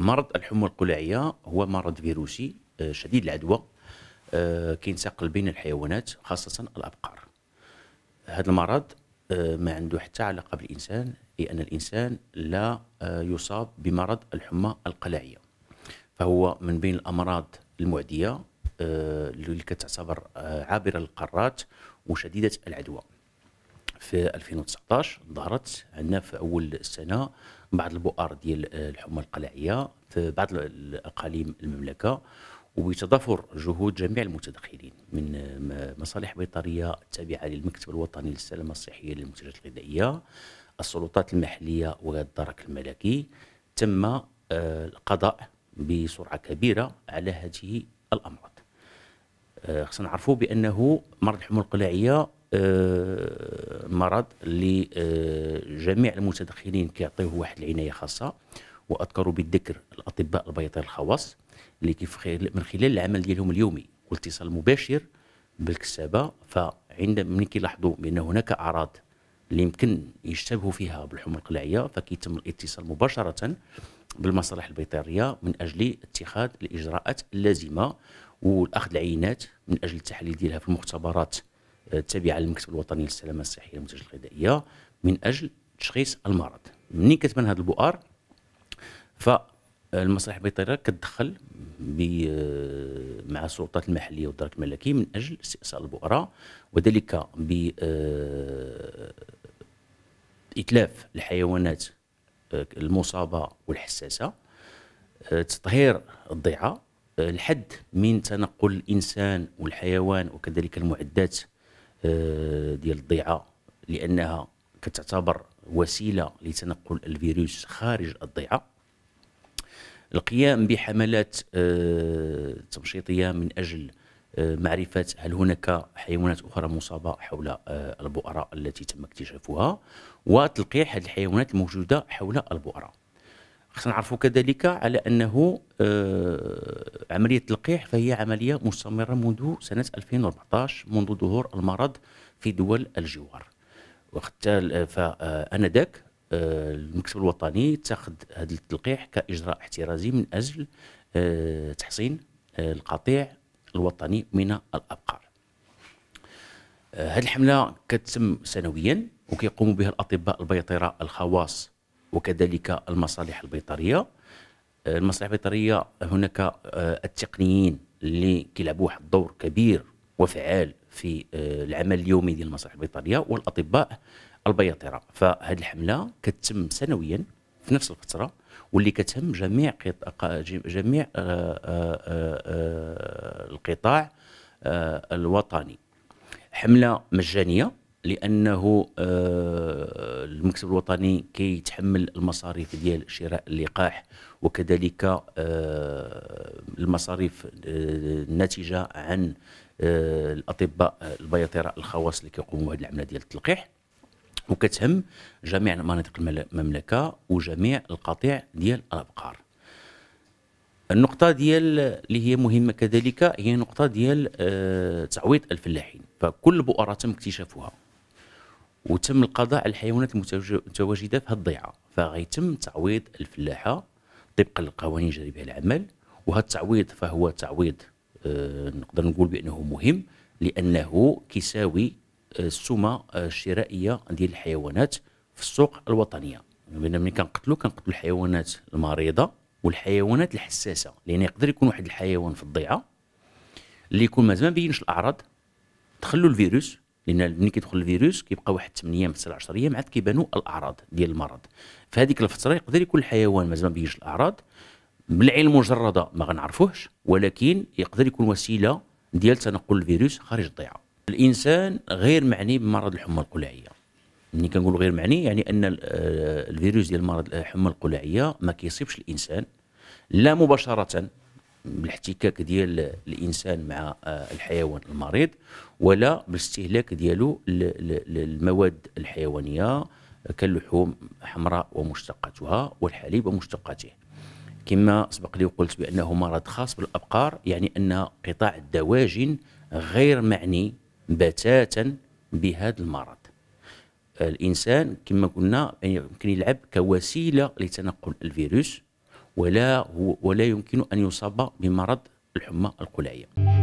مرض الحمى القلاعيه هو مرض فيروسي آه، شديد العدوى آه، كينتقل بين الحيوانات خاصه الابقار هذا المرض آه، ما عنده حتى علاقه بالانسان لان الانسان لا يصاب بمرض الحمى القلاعيه فهو من بين الامراض المعديه اللي كتعتبر عابره للقارات وشديده العدوى في 2019 ظهرت عندنا في اول السنه بعض البؤر ديال الحمى القلعيه في بعض الاقاليم المملكه وبتضافر جهود جميع المتدخلين من مصالح بيطريه التابعه للمكتب الوطني للسلامه الصحيه للمنتجات الغذائيه السلطات المحليه والدرك الملكي تم آه، القضاء بسرعه كبيره على هذه الامراض آه، خصنا نعرفوا بانه مرض الحمى القلعيه آه، مرض اللي آه، جميع المتدخلين كيعطيوه واحد العنايه خاصه واذكر بالذكر الاطباء البيطري الخواص اللي كيف من خلال العمل ديالهم اليومي والاتصال مباشر بالكسابه فعند من كيلاحظوا بان هناك اعراض اللي يمكن يشتبهوا فيها بالحمى القلعيه فكيتم الاتصال مباشره بالمصالح البيطريه من اجل اتخاذ الاجراءات اللازمه والاخذ العينات من اجل التحليل ديالها في المختبرات التابعه للمكتب الوطني للسلامه الصحيه والمنتجات الغذائيه من اجل تشخيص المرض منين كتبان هذه البؤر فالمصالح البيطريه كتدخل آه، مع السلطات المحليه والدرك الملكي من اجل استئصال البؤره وذلك ب آه، اتلاف الحيوانات آه، المصابه والحساسه تطهير الضيعه الحد من تنقل الانسان والحيوان وكذلك المعدات آه، ديال الضيعه لانها كتعتبر وسيله لتنقل الفيروس خارج الضيعه القيام بحملات آه، تمشيطيه من اجل آه، معرفه هل هناك حيوانات اخرى مصابه حول البؤره التي تم اكتشافها وتلقيح هذه الحيوانات الموجوده حول البؤره خصنا نعرفوا كذلك على انه آه، عمليه اللقيح فهي عمليه مستمره منذ سنه 2014 منذ ظهور المرض في دول الجوار وقت آه، فانذاك آه، المكتب الوطني اتخذ هذا التلقيح كاجراء احترازي من اجل تحصين القطيع الوطني من الابقار هذه الحمله كتتم سنويا وكيقوم بها الاطباء البيطره الخواص وكذلك المصالح البيطريه آه، المصالح البيطريه هناك آه، التقنيين اللي كيلعبوا واحد الدور كبير وفعال في آه، العمل اليومي ديال المصالح البيطريه والاطباء البياطره فهذه الحمله كتتم سنويا في نفس الفتره واللي كتهم جميع جميع القطاع الوطني حمله مجانيه لانه آه، المكتب الوطني كيتحمل المصاريف ديال شراء اللقاح وكذلك آه، المصاريف آه، الناتجه عن الاطباء البياطره الخواص اللي كيقوموا بهذه العمليه ديال التلقيح وكتهم جميع مناطق المملكه وجميع القطيع ديال الابقار النقطه ديال اللي هي مهمه كذلك هي نقطه ديال تعويض الفلاحين فكل البؤره تم اكتشافها وتم القضاء على الحيوانات المتواجده في الضيعه فغيتم تعويض الفلاحه طبقا للقوانين الجاري بها العمل وهذا التعويض فهو تعويض آه، نقدر نقول بانه مهم لانه كيساوي آه، السومه آه، الشرائيه ديال الحيوانات في السوق الوطنيه بان ملي كنقتلوا كنقتلوا الحيوانات المريضه والحيوانات الحساسه لان يقدر يكون واحد الحيوان في الضيعه اللي يكون مازال ما بينش الاعراض دخلوا الفيروس لان ملي كيدخل الفيروس كيبقى واحد 8 ايام حتى 10 ايام عاد كيبانوا الاعراض ديال المرض فهذيك الفتره يقدر يكون الحيوان مازال ما بيجيش الاعراض بالعين المجرده ما غنعرفوهش ولكن يقدر يكون وسيله ديال تنقل الفيروس خارج الضيعه الانسان غير معني بمرض الحمى القلاعيه ملي كنقول غير معني يعني ان آه، الفيروس ديال مرض الحمى القلاعيه ما كيصيبش الانسان لا مباشره بالاحتكاك ديال الانسان مع آه، الحيوان المريض ولا بالاستهلاك ديالو المواد الحيوانيه كاللحوم حمراء ومشتقاتها والحليب ومشتقاته كما سبق لي وقلت بانه مرض خاص بالابقار يعني ان قطاع الدواجن غير معني بتاتا بهذا المرض الانسان كما قلنا يمكن يلعب كوسيله لتنقل الفيروس ولا ولا يمكن ان يصاب بمرض الحمى القلعيه